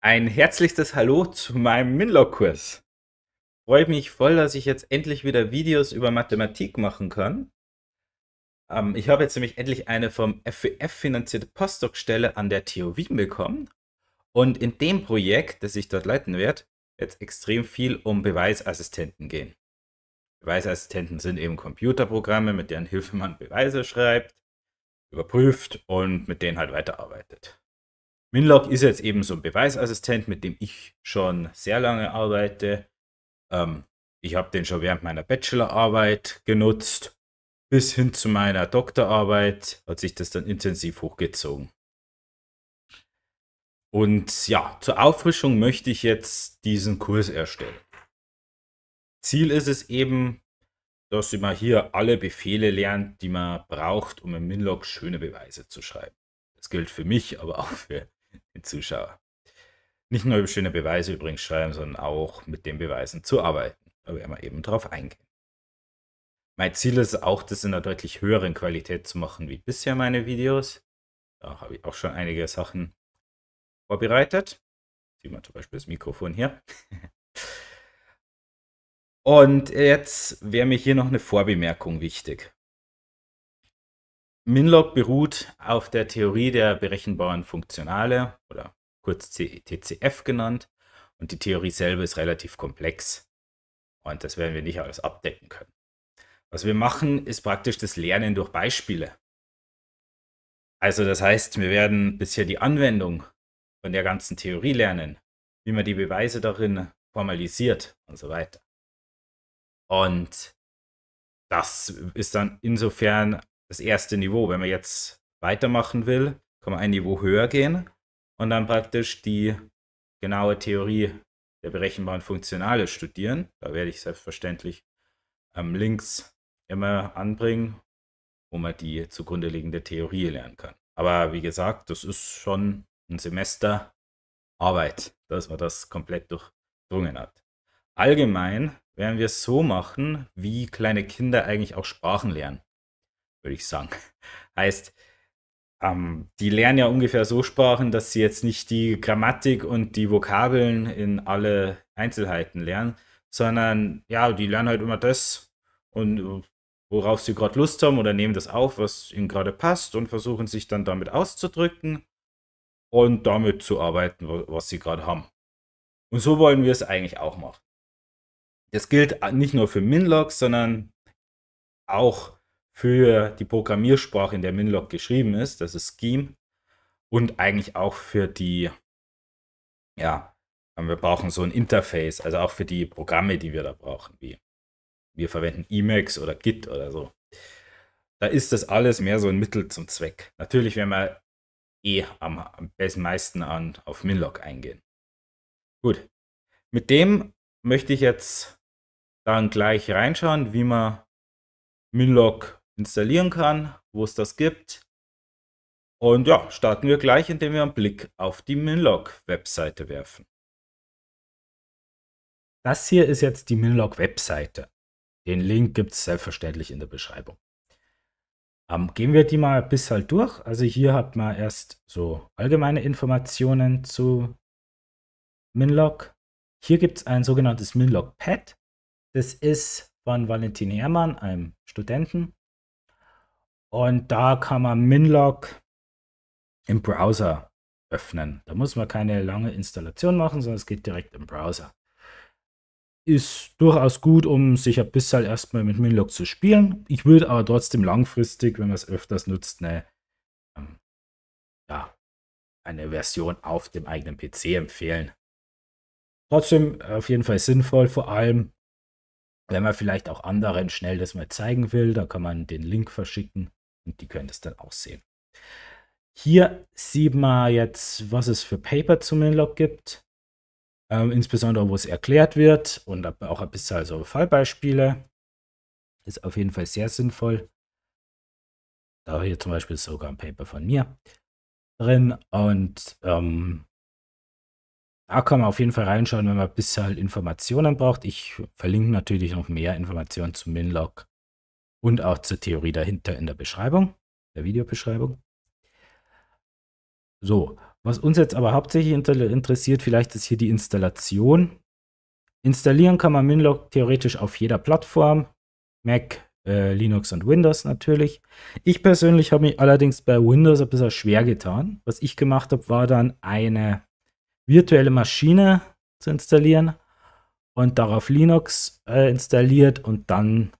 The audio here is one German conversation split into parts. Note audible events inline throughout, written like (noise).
Ein herzliches Hallo zu meinem Minlog-Kurs. Freue mich voll, dass ich jetzt endlich wieder Videos über Mathematik machen kann. Ähm, ich habe jetzt nämlich endlich eine vom FWF finanzierte Postdoc-Stelle an der TU Wien bekommen. Und in dem Projekt, das ich dort leiten werde, wird es extrem viel um Beweisassistenten gehen. Beweisassistenten sind eben Computerprogramme, mit deren Hilfe man Beweise schreibt, überprüft und mit denen halt weiterarbeitet. Minlock ist jetzt eben so ein Beweisassistent, mit dem ich schon sehr lange arbeite. Ähm, ich habe den schon während meiner Bachelorarbeit genutzt. Bis hin zu meiner Doktorarbeit hat sich das dann intensiv hochgezogen. Und ja, zur Auffrischung möchte ich jetzt diesen Kurs erstellen. Ziel ist es eben, dass man hier alle Befehle lernt, die man braucht, um im Minlog schöne Beweise zu schreiben. Das gilt für mich, aber auch für Zuschauer. Nicht nur über schöne Beweise übrigens schreiben, sondern auch mit den Beweisen zu arbeiten. Da werden wir eben drauf eingehen. Mein Ziel ist auch, das in einer deutlich höheren Qualität zu machen wie bisher meine Videos. Da habe ich auch schon einige Sachen vorbereitet. Sieht man zum Beispiel das Mikrofon hier. (laughs) Und jetzt wäre mir hier noch eine Vorbemerkung wichtig. Minlog beruht auf der Theorie der berechenbaren Funktionale oder kurz TCF genannt. Und die Theorie selber ist relativ komplex. Und das werden wir nicht alles abdecken können. Was wir machen, ist praktisch das Lernen durch Beispiele. Also das heißt, wir werden bisher die Anwendung von der ganzen Theorie lernen, wie man die Beweise darin formalisiert und so weiter. Und das ist dann insofern das erste Niveau. Wenn man jetzt weitermachen will, kann man ein Niveau höher gehen und dann praktisch die genaue Theorie der berechenbaren Funktionale studieren. Da werde ich selbstverständlich ähm, Links immer anbringen, wo man die zugrunde liegende Theorie lernen kann. Aber wie gesagt, das ist schon ein Semester Arbeit, dass man das komplett durchdrungen hat. Allgemein werden wir es so machen, wie kleine Kinder eigentlich auch Sprachen lernen würde ich sagen. Heißt, ähm, die lernen ja ungefähr so Sprachen, dass sie jetzt nicht die Grammatik und die Vokabeln in alle Einzelheiten lernen, sondern ja, die lernen halt immer das und äh, worauf sie gerade Lust haben oder nehmen das auf, was ihnen gerade passt und versuchen sich dann damit auszudrücken und damit zu arbeiten, was sie gerade haben. Und so wollen wir es eigentlich auch machen. Das gilt äh, nicht nur für Minlogs, sondern auch für die Programmiersprache, in der Minlog geschrieben ist, das ist Scheme, und eigentlich auch für die, ja, wir brauchen so ein Interface, also auch für die Programme, die wir da brauchen, wie wir verwenden Emacs oder Git oder so. Da ist das alles mehr so ein Mittel zum Zweck. Natürlich werden wir eh am, am meisten an, auf Minlog eingehen. Gut, mit dem möchte ich jetzt dann gleich reinschauen, wie man Minlog installieren kann, wo es das gibt. Und ja, starten wir gleich, indem wir einen Blick auf die Minlog-Webseite werfen. Das hier ist jetzt die Minlog-Webseite. Den Link gibt es selbstverständlich in der Beschreibung. Ähm, gehen wir die mal bis halt durch. Also hier hat man erst so allgemeine Informationen zu Minlog. Hier gibt es ein sogenanntes Minlog-Pad. Das ist von Valentin Herrmann, einem Studenten, und da kann man Minlog im Browser öffnen. Da muss man keine lange Installation machen, sondern es geht direkt im Browser. Ist durchaus gut, um sich ein bisschen halt erstmal mit Minlog zu spielen. Ich würde aber trotzdem langfristig, wenn man es öfters nutzt, eine, ähm, ja, eine Version auf dem eigenen PC empfehlen. Trotzdem äh, auf jeden Fall sinnvoll, vor allem wenn man vielleicht auch anderen schnell das mal zeigen will, da kann man den Link verschicken. Und die können das dann aussehen. Hier sieht man jetzt, was es für Paper zum Minlog gibt. Ähm, insbesondere, wo es erklärt wird und auch ein bisschen so Fallbeispiele. Ist auf jeden Fall sehr sinnvoll. Da hier zum Beispiel ist sogar ein Paper von mir drin. Und ähm, da kann man auf jeden Fall reinschauen, wenn man ein bisschen Informationen braucht. Ich verlinke natürlich noch mehr Informationen zu Minlog und auch zur Theorie dahinter in der Beschreibung, der Videobeschreibung. So, was uns jetzt aber hauptsächlich interessiert, vielleicht ist hier die Installation. Installieren kann man Minlog theoretisch auf jeder Plattform, Mac, äh, Linux und Windows natürlich. Ich persönlich habe mich allerdings bei Windows ein bisschen schwer getan. Was ich gemacht habe, war dann eine virtuelle Maschine zu installieren und darauf Linux äh, installiert und dann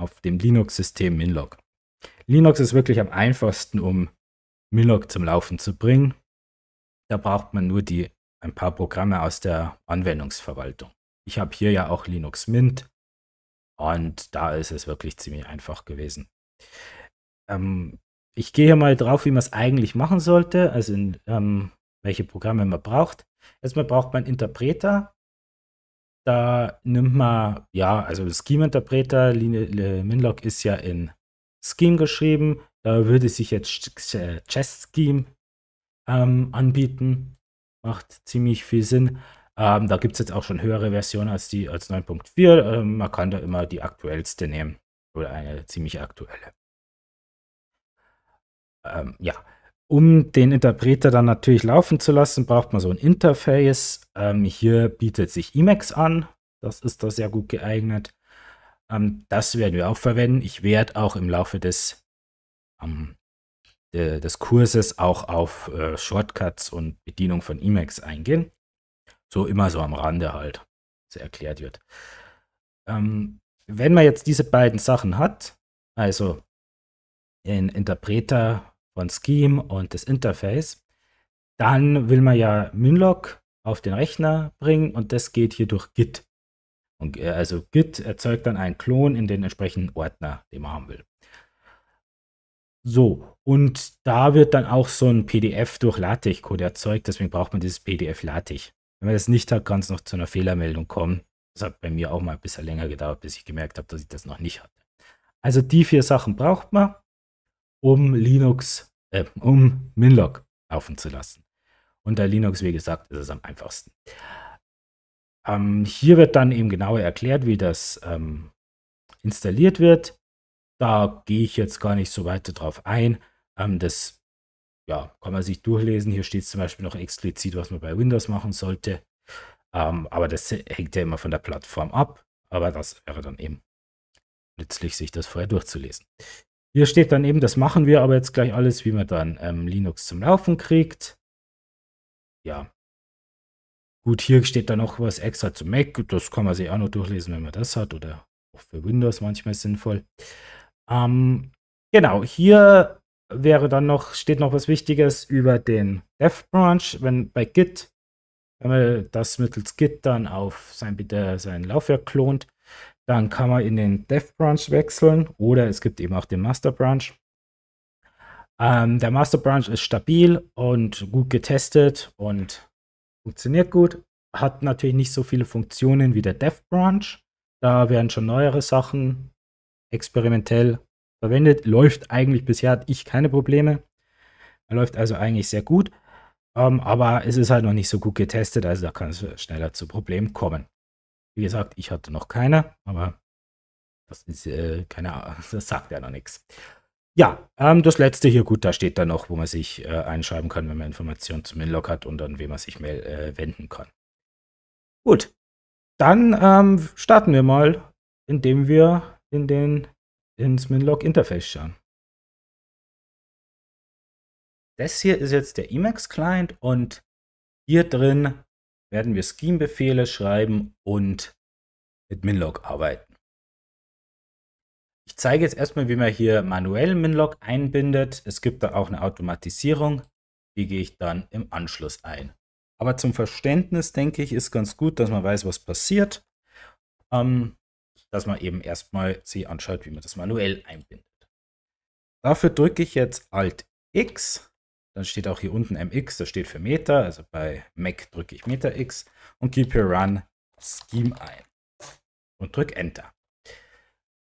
auf dem Linux-System Minlog. Linux ist wirklich am einfachsten, um Minlog zum Laufen zu bringen. Da braucht man nur die ein paar Programme aus der Anwendungsverwaltung. Ich habe hier ja auch Linux Mint und da ist es wirklich ziemlich einfach gewesen. Ähm, ich gehe hier mal drauf, wie man es eigentlich machen sollte, also in, ähm, welche Programme man braucht. Erstmal braucht man Interpreter, da nimmt man, ja, also Scheme-Interpreter, Minlock ist ja in Scheme geschrieben. Da würde sich jetzt äh, Chess Scheme ähm, anbieten. Macht ziemlich viel Sinn. Ähm, da gibt es jetzt auch schon höhere Versionen als die als 9.4. Ähm, man kann da immer die aktuellste nehmen. Oder eine ziemlich aktuelle. Ähm, ja. Um den Interpreter dann natürlich laufen zu lassen, braucht man so ein Interface. Ähm, hier bietet sich Emacs an. Das ist da sehr gut geeignet. Ähm, das werden wir auch verwenden. Ich werde auch im Laufe des, ähm, de, des Kurses auch auf äh, Shortcuts und Bedienung von Emacs eingehen. So immer so am Rande halt, so erklärt wird. Ähm, wenn man jetzt diese beiden Sachen hat, also den Interpreter von Scheme und das Interface. Dann will man ja Minlog auf den Rechner bringen und das geht hier durch Git. Und, äh, also Git erzeugt dann einen Klon in den entsprechenden Ordner, den man haben will. So, und da wird dann auch so ein PDF durch LaTeX-Code erzeugt, deswegen braucht man dieses PDF LaTeX. Wenn man das nicht hat, kann es noch zu einer Fehlermeldung kommen. Das hat bei mir auch mal ein bisschen länger gedauert, bis ich gemerkt habe, dass ich das noch nicht hatte. Also die vier Sachen braucht man um Linux, äh, um Minlock laufen zu lassen. Unter Linux, wie gesagt, ist es am einfachsten. Ähm, hier wird dann eben genauer erklärt, wie das ähm, installiert wird. Da gehe ich jetzt gar nicht so weiter drauf ein. Ähm, das ja, kann man sich durchlesen. Hier steht zum Beispiel noch explizit, was man bei Windows machen sollte. Ähm, aber das hängt ja immer von der Plattform ab. Aber das wäre dann eben nützlich, sich das vorher durchzulesen. Hier steht dann eben, das machen wir aber jetzt gleich alles, wie man dann ähm, Linux zum Laufen kriegt. Ja. Gut, hier steht dann noch was extra zu Mac. Das kann man sich auch noch durchlesen, wenn man das hat. Oder auch für Windows manchmal sinnvoll. Ähm, genau, hier wäre dann noch, steht noch was Wichtiges über den Dev Branch. Wenn bei Git, wenn man das mittels Git dann auf sein, bitte sein Laufwerk klont, dann kann man in den Dev Branch wechseln oder es gibt eben auch den Master Branch. Ähm, der Master Branch ist stabil und gut getestet und funktioniert gut. Hat natürlich nicht so viele Funktionen wie der Dev Branch. Da werden schon neuere Sachen experimentell verwendet. Läuft eigentlich bisher, hatte ich keine Probleme. Er läuft also eigentlich sehr gut. Ähm, aber es ist halt noch nicht so gut getestet, also da kann es schneller zu Problemen kommen. Wie gesagt, ich hatte noch keine, aber das ist äh, keine Ahnung, (laughs) das sagt ja noch nichts. Ja, ähm, das letzte hier, gut, da steht dann noch, wo man sich äh, einschreiben kann, wenn man Informationen zum Inlog hat und an wen man sich mail äh, wenden kann. Gut, dann ähm, starten wir mal, indem wir in den, ins Minlog-Interface schauen. Das hier ist jetzt der Emacs-Client und hier drin werden wir Scheme-Befehle schreiben und mit Minlog arbeiten. Ich zeige jetzt erstmal, wie man hier manuell Minlog einbindet. Es gibt da auch eine Automatisierung. Die gehe ich dann im Anschluss ein. Aber zum Verständnis, denke ich, ist ganz gut, dass man weiß, was passiert. Ähm, dass man eben erstmal sich anschaut, wie man das manuell einbindet. Dafür drücke ich jetzt Alt X dann steht auch hier unten MX, das steht für Meter, also bei Mac drücke ich Meter X und gebe hier Run Scheme ein und drücke Enter.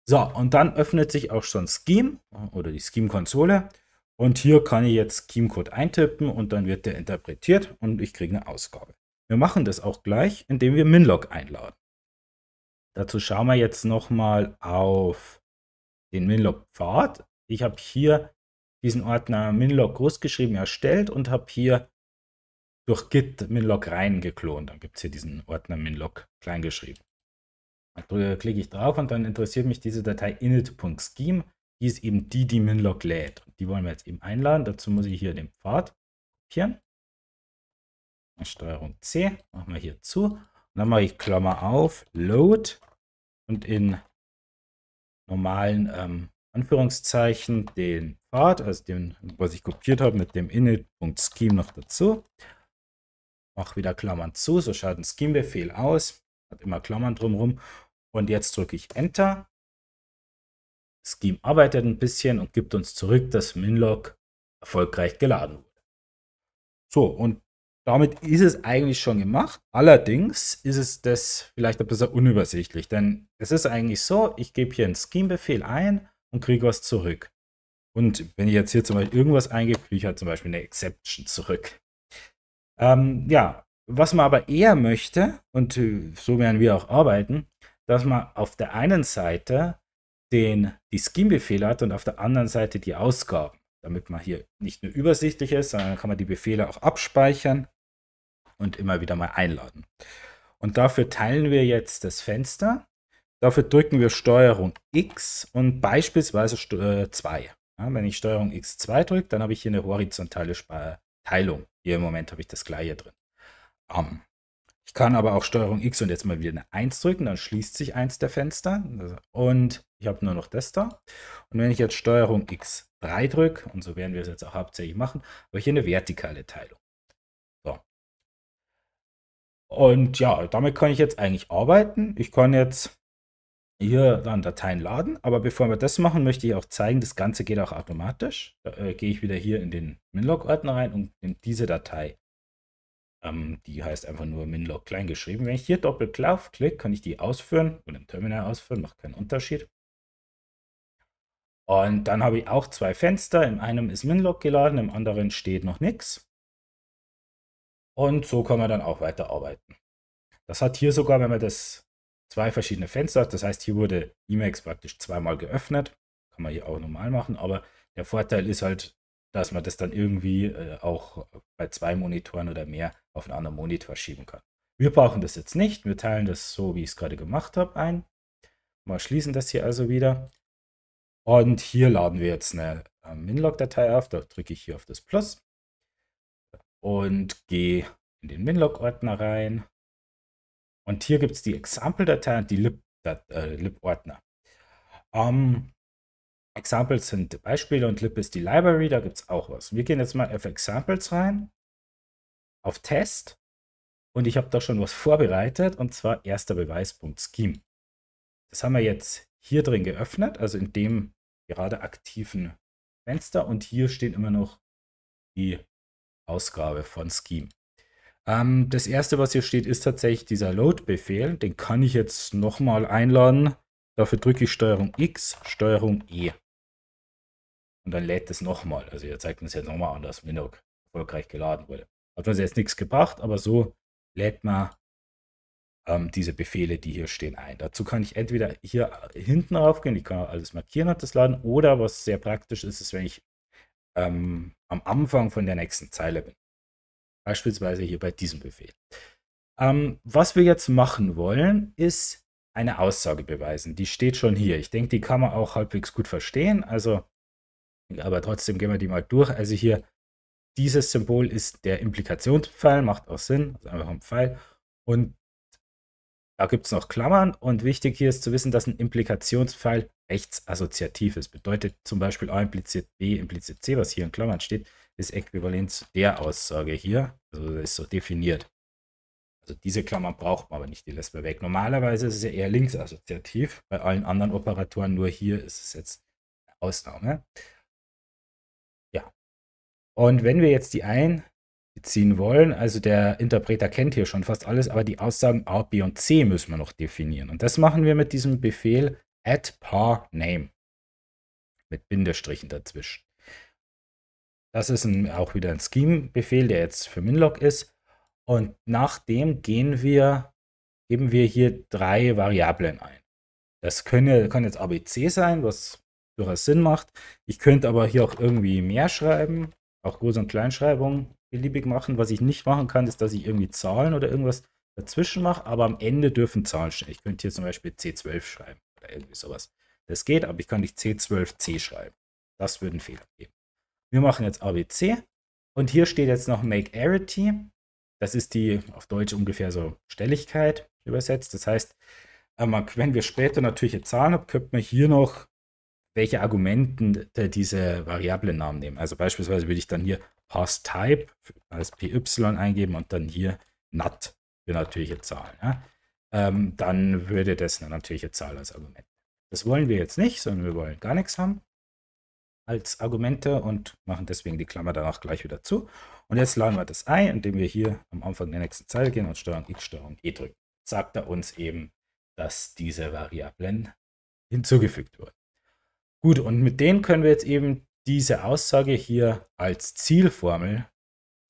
So, und dann öffnet sich auch schon Scheme oder die Scheme-Konsole. Und hier kann ich jetzt Scheme-Code eintippen und dann wird der interpretiert und ich kriege eine Ausgabe. Wir machen das auch gleich, indem wir Minlog einladen. Dazu schauen wir jetzt nochmal auf den Minlog-Pfad. Ich habe hier diesen Ordner minlog großgeschrieben erstellt und habe hier durch git minlog rein geklont. Dann gibt es hier diesen Ordner minlog kleingeschrieben. Da klicke ich drauf und dann interessiert mich diese Datei init.scheme. Die ist eben die, die minlog lädt. Und die wollen wir jetzt eben einladen. Dazu muss ich hier den Pfad kopieren. Steuerung C, machen wir hier zu. Und dann mache ich Klammer auf, Load und in normalen ähm, Anführungszeichen den Pfad, also den, was ich kopiert habe, mit dem init.scheme noch dazu. Mache wieder Klammern zu, so schaut ein Scheme-Befehl aus. Hat immer Klammern drumherum. Und jetzt drücke ich Enter. Scheme arbeitet ein bisschen und gibt uns zurück, dass Minlog erfolgreich geladen wurde. So, und damit ist es eigentlich schon gemacht. Allerdings ist es das vielleicht ein bisschen unübersichtlich, denn es ist eigentlich so, ich gebe hier einen Scheme-Befehl ein und kriege was zurück. Und wenn ich jetzt hier zum Beispiel irgendwas eingebe, kriege ich halt zum Beispiel eine Exception zurück. Ähm, ja, was man aber eher möchte, und äh, so werden wir auch arbeiten, dass man auf der einen Seite den, die Scheme-Befehle hat und auf der anderen Seite die Ausgaben, damit man hier nicht nur übersichtlich ist, sondern kann man die Befehle auch abspeichern und immer wieder mal einladen. Und dafür teilen wir jetzt das Fenster. Dafür drücken wir Steuerung X und beispielsweise 2. Äh, ja, wenn ich Steuerung X2 drücke, dann habe ich hier eine horizontale Teilung. Hier im Moment habe ich das gleiche drin. Um, ähm, ich kann aber auch Steuerung X und jetzt mal wieder eine 1 drücken, dann schließt sich eins der Fenster und ich habe nur noch das da. Und wenn ich jetzt Steuerung X3 drücke, und so werden wir es jetzt auch hauptsächlich machen, habe ich hier eine vertikale Teilung. So. Und ja, damit kann ich jetzt eigentlich arbeiten. Ich kann jetzt hier dann Dateien laden. Aber bevor wir das machen, möchte ich auch zeigen, das Ganze geht auch automatisch. Da, äh, gehe ich wieder hier in den Minlog-Ordner rein und nehme diese Datei. Ähm, die heißt einfach nur Minlog klein geschrieben. Wenn ich hier doppelt draufklicke, kann ich die ausführen und im Terminal ausführen, macht keinen Unterschied. Und dann habe ich auch zwei Fenster. In einem ist Minlog geladen, im anderen steht noch nichts. Und so kann man dann auch weiterarbeiten. Das hat hier sogar, wenn man das zwei verschiedene Fenster. Das heißt, hier wurde Emacs praktisch zweimal geöffnet. Kann man hier auch normal machen, aber der Vorteil ist halt, dass man das dann irgendwie äh, auch bei zwei Monitoren oder mehr auf einen anderen Monitor schieben kann. Wir brauchen das jetzt nicht. Wir teilen das so, wie ich es gerade gemacht habe, ein. Mal schließen das hier also wieder. Und hier laden wir jetzt eine äh, Minlog-Datei auf. Da drücke ich hier auf das Plus und gehe in den Minlog-Ordner rein. Und hier gibt es die Example-Datei und die äh, Lib-Ordner. Äh, ähm, Examples sind Beispiele und Lib ist die Library, da gibt es auch was. Wir gehen jetzt mal auf Examples rein, auf Test und ich habe da schon was vorbereitet und zwar erster Beweis.scheme. Das haben wir jetzt hier drin geöffnet, also in dem gerade aktiven Fenster und hier stehen immer noch die Ausgabe von Scheme. Ähm, das erste, was hier steht, ist tatsächlich dieser Load-Befehl. Den kann ich jetzt nochmal einladen. Dafür drücke ich Steuerung X, Steuerung E. Und dann lädt es nochmal. Also ihr zeigt uns jetzt nochmal an, dass Minok erfolgreich geladen wurde. Hat uns jetzt nichts gebracht, aber so lädt man ähm, diese Befehle, die hier stehen, ein. Dazu kann ich entweder hier hinten raufgehen, ich kann alles markieren und das laden, oder was sehr praktisch ist, ist, wenn ich ähm, am Anfang von der nächsten Zeile bin. Beispielsweise hier bei diesem Befehl. Ähm, was wir jetzt machen wollen, ist eine Aussage beweisen. Die steht schon hier. Ich denke, die kann man auch halbwegs gut verstehen. Also, aber trotzdem gehen wir die mal durch. Also hier, dieses Symbol ist der Implikationspfeil, macht auch Sinn. Also einfach ein Pfeil. Und da gibt es noch Klammern. Und wichtig hier ist zu wissen, dass ein Implikationspfeil rechtsassoziativ ist. Bedeutet zum Beispiel A impliziert B impliziert C, was hier in Klammern steht, ist äquivalent zu der Aussage hier. Also das ist so definiert. Also diese Klammer braucht man aber nicht, die lässt man weg. Normalerweise ist es ja eher links assoziativ, bei allen anderen Operatoren, nur hier ist es jetzt eine Ausnahme. Ja. Und wenn wir jetzt die ein beziehen wollen, also der Interpreter kennt hier schon fast alles, aber die Aussagen A, B und C müssen wir noch definieren. Und das machen wir mit diesem Befehl add par name mit Bindestrichen dazwischen. Das ist ein, auch wieder ein Scheme-Befehl, der jetzt für Minlog ist. Und nach dem gehen wir, geben wir hier drei Variablen ein. Das können, kann jetzt ABC sein, was durchaus Sinn macht. Ich könnte aber hier auch irgendwie mehr schreiben, auch Groß- und Kleinschreibung beliebig machen. Was ich nicht machen kann, ist, dass ich irgendwie Zahlen oder irgendwas dazwischen mache, aber am Ende dürfen Zahlen stehen. Ich könnte hier zum Beispiel C12 schreiben oder irgendwie sowas. Das geht, aber ich kann nicht C12C schreiben. Das würde einen Fehler geben. Wir machen jetzt ABC und hier steht jetzt noch Make Arity. Das ist die auf Deutsch ungefähr so Stelligkeit übersetzt. Das heißt, äh, wenn wir später natürliche Zahlen haben, könnte man hier noch welche Argumenten diese Variablennamen nehmen. Also beispielsweise würde ich dann hier Pass Type als PY eingeben und dann hier NAT für natürliche Zahlen. Ähm, dann würde das eine natürliche Zahl als Argument. Das wollen wir jetzt nicht, sondern wir wollen gar nichts haben als Argumente und machen deswegen die Klammer danach gleich wieder zu. Und jetzt laden wir das ein, indem wir hier am Anfang der nächsten Zeile gehen und Steuerung X, Steuerung E drücken. sagt er uns eben, dass diese Variablen hinzugefügt wurden. Gut, und mit denen können wir jetzt eben diese Aussage hier als Zielformel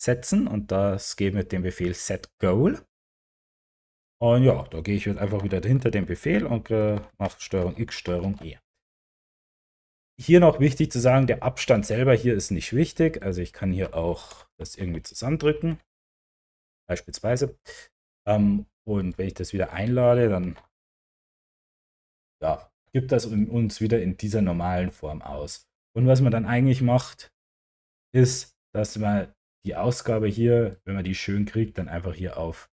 setzen und das geht mit dem Befehl setGoal. Und ja, da gehe ich jetzt einfach wieder hinter den Befehl und äh, mache Steuerung X, Steuerung E. Hier noch wichtig zu sagen, der Abstand selber hier ist nicht wichtig. Also ich kann hier auch das irgendwie zusammendrücken, beispielsweise. Ähm, und wenn ich das wieder einlade, dann ja, gibt das uns wieder in dieser normalen Form aus. Und was man dann eigentlich macht, ist, dass man die Ausgabe hier, wenn man die schön kriegt, dann einfach hier auf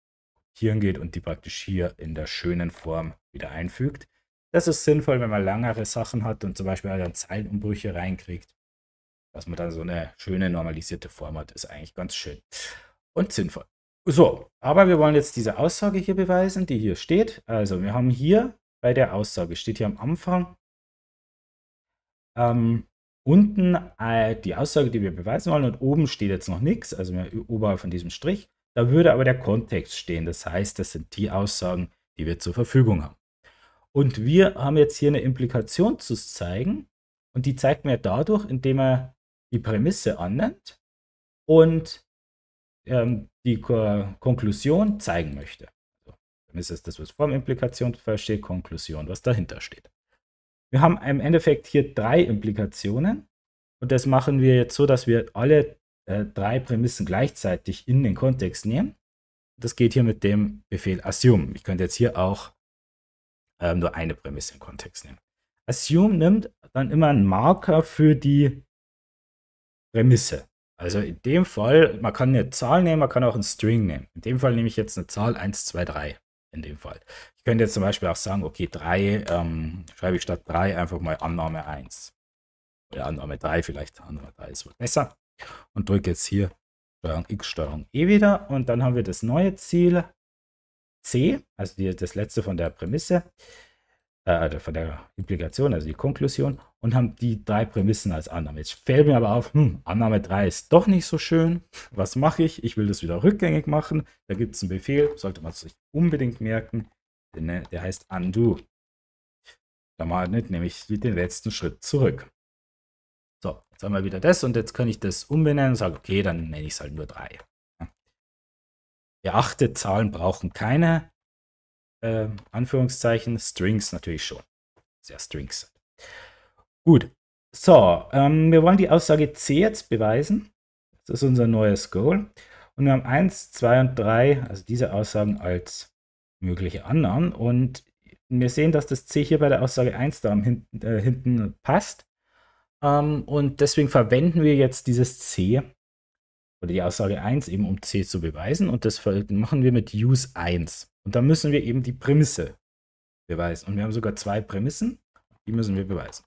Hirn geht und die praktisch hier in der schönen Form wieder einfügt. Das ist sinnvoll, wenn man langere Sachen hat und zum Beispiel dann Zeilenumbrüche reinkriegt. Dass man dann so eine schöne normalisierte Form hat, ist eigentlich ganz schön und sinnvoll. So, aber wir wollen jetzt diese Aussage hier beweisen, die hier steht. Also wir haben hier bei der Aussage, steht hier am Anfang, ähm, unten äh, die Aussage, die wir beweisen wollen und oben steht jetzt noch nichts, also oberhalb von diesem Strich. Da würde aber der Kontext stehen, das heißt, das sind die Aussagen, die wir zur Verfügung haben. Und wir haben jetzt hier eine Implikation zu zeigen. Und die zeigt mir dadurch, indem er die Prämisse annimmt und ähm, die Ko Konklusion zeigen möchte. Also, Prämisse ist das, was vor dem Implikation versteht, Konklusion, was dahinter steht. Wir haben im Endeffekt hier drei Implikationen. Und das machen wir jetzt so, dass wir alle äh, drei Prämissen gleichzeitig in den Kontext nehmen. Das geht hier mit dem Befehl assume. Ich könnte jetzt hier auch äh, nur eine Prämisse im Kontext nehmen. Assume nimmt dann immer einen Marker für die Prämisse. Also in dem Fall, man kann eine Zahl nehmen, man kann auch einen String nehmen. In dem Fall nehme ich jetzt eine Zahl 1, 2, 3. In dem Fall. Ich könnte jetzt zum Beispiel auch sagen, okay, 3, ähm, schreibe ich statt 3 einfach mal Annahme 1. Oder Annahme 3 vielleicht, Annahme 3 ist wohl besser. Und drücke jetzt hier Steuerung X, Steuerung E wieder. Und dann haben wir das neue Ziel C, also die, das letzte von der Prämisse, äh, also von der Implikation, also die Konklusion, und haben die drei Prämissen als Annahme. Jetzt fällt mir aber auf, hm, Annahme 3 ist doch nicht so schön. Was mache ich? Ich will das wieder rückgängig machen. Da gibt es einen Befehl, sollte man sich unbedingt merken. Der, ne, der heißt undo. Damit nehme ich den letzten Schritt zurück. So, jetzt haben wir wieder das und jetzt kann ich das umbenennen und sage, okay, dann nenne ich es halt nur 3. Beachtet, Zahlen brauchen keine äh, Anführungszeichen, Strings natürlich schon. Sehr Strings. Gut, so, ähm, wir wollen die Aussage C jetzt beweisen. Das ist unser neues Goal. Und wir haben 1, 2 und 3, also diese Aussagen als mögliche Annahmen. Und wir sehen, dass das C hier bei der Aussage 1 da hinten, äh, hinten passt. Ähm, und deswegen verwenden wir jetzt dieses C oder die Aussage 1 eben um C zu beweisen und das machen wir mit use 1. Und dann müssen wir eben die Prämisse beweisen. Und wir haben sogar zwei Prämissen, die müssen wir beweisen.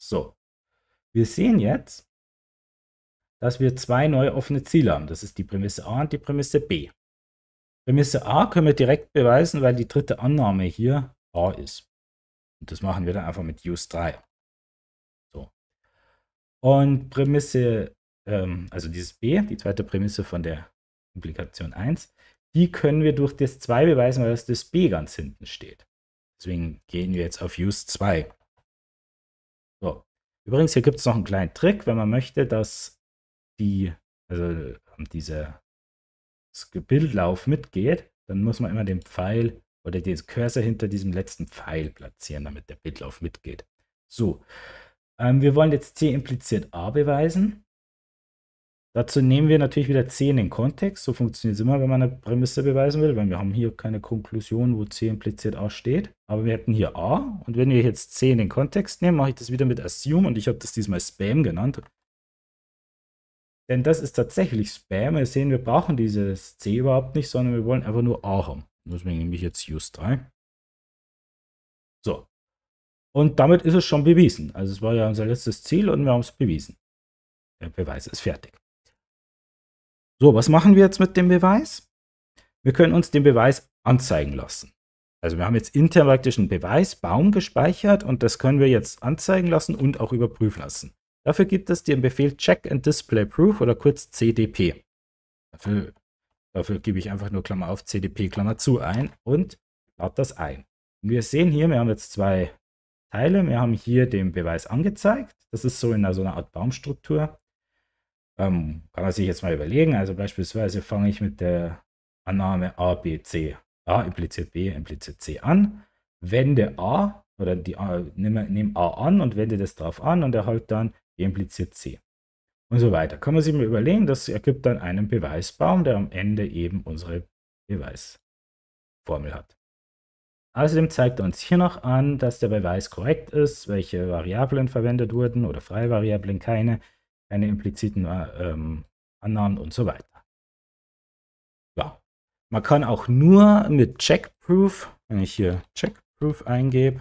So, wir sehen jetzt, dass wir zwei neue offene Ziele haben. Das ist die Prämisse A und die Prämisse B. Prämisse A können wir direkt beweisen, weil die dritte Annahme hier A ist. Und das machen wir dann einfach mit use 3. So. Und Prämisse ähm, also dieses B, die zweite Prämisse von der Implikation 1, die können wir durch das 2 beweisen, weil das, das B ganz hinten steht. Deswegen gehen wir jetzt auf Use 2. So. Übrigens, hier gibt es noch einen kleinen Trick, wenn man möchte, dass die, also ähm, dieser Bildlauf mitgeht, dann muss man immer den Pfeil oder den Cursor hinter diesem letzten Pfeil platzieren, damit der Bildlauf mitgeht. So, ähm, wir wollen jetzt C impliziert A beweisen. Dazu nehmen wir natürlich wieder C in den Kontext. So funktioniert es immer, wenn man eine Prämisse beweisen will, weil wir haben hier keine Konklusion, wo C impliziert A steht. Aber wir hätten hier A und wenn wir jetzt C in den Kontext nehmen, mache ich das wieder mit Assume und ich habe das diesmal Spam genannt. Denn das ist tatsächlich Spam. Wir sehen, wir brauchen dieses C überhaupt nicht, sondern wir wollen einfach nur A haben. Deswegen nehme ich jetzt Use 3. So. Und damit ist es schon bewiesen. Also es war ja unser letztes Ziel und wir haben es bewiesen. Der Beweis ist fertig. So, was machen wir jetzt mit dem Beweis? Wir können uns den Beweis anzeigen lassen. Also wir haben jetzt intern praktisch einen Beweisbaum gespeichert und das können wir jetzt anzeigen lassen und auch überprüfen lassen. Dafür gibt es den Befehl Check and Display Proof oder kurz CDP. Dafür, dafür gebe ich einfach nur Klammer auf CDP Klammer zu ein und lade das ein. Und wir sehen hier, wir haben jetzt zwei Teile. Wir haben hier den Beweis angezeigt. Das ist so in so einer Art Baumstruktur. Ähm, kann man sich jetzt mal überlegen. Also beispielsweise fange ich mit der Annahme A, B, C. A impliziert B, impliziert C an. Wende A oder die A, nehme, nehme A an und wende das drauf an und erhalte dann B impliziert C. Und so weiter. Kann man sich mal überlegen, das ergibt dann einen Beweisbaum, der am Ende eben unsere Beweisformel hat. Außerdem zeigt er uns hier noch an, dass der Beweis korrekt ist, welche Variablen verwendet wurden oder freie Variablen keine, keine impliziten äh, ähm, Annahmen und so weiter. Ja. Man kann auch nur mit Checkproof, wenn ich hier Checkproof eingebe,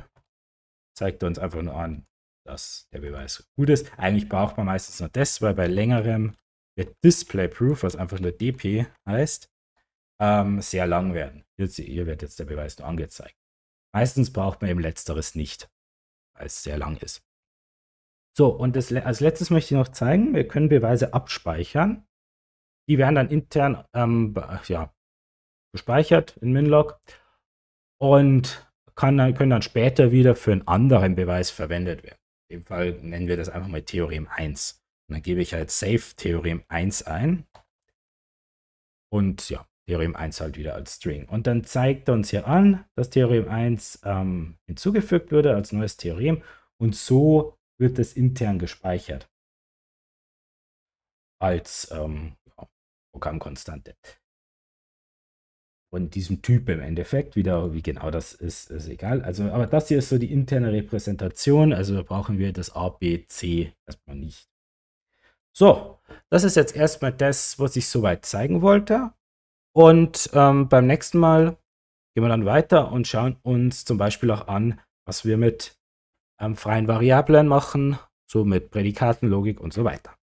zeigt er uns einfach nur an, dass der Beweis gut ist. Eigentlich braucht man meistens nur das, weil bei längerem wird Displayproof, was einfach nur DP heißt, ähm, sehr lang werden. Hier wird jetzt der Beweis nur angezeigt. Meistens braucht man eben letzteres nicht, weil es sehr lang ist. So, und das, als letztes möchte ich noch zeigen, wir können Beweise abspeichern. Die werden dann intern ähm, ja, gespeichert in Minlog und dann, können dann später wieder für einen anderen Beweis verwendet werden. In dem Fall nennen wir das einfach mal Theorem 1. Und dann gebe ich halt Save Theorem 1 ein. Und ja, Theorem 1 halt wieder als String. Und dann zeigt er uns hier an, dass Theorem 1 ähm, hinzugefügt wurde als neues Theorem. Und so wird das intern gespeichert als ähm, Programmkonstante. Und diesem Typ im Endeffekt, wieder wie genau das ist, ist egal. Also, aber das hier ist so die interne Repräsentation, also da brauchen wir das A, B, C erstmal nicht. So, das ist jetzt erstmal das, was ich soweit zeigen wollte. Und ähm, beim nächsten Mal gehen wir dann weiter und schauen uns zum Beispiel auch an, was wir mit ähm, freien Variablen machen, so mit Prädikatenlogik und so weiter.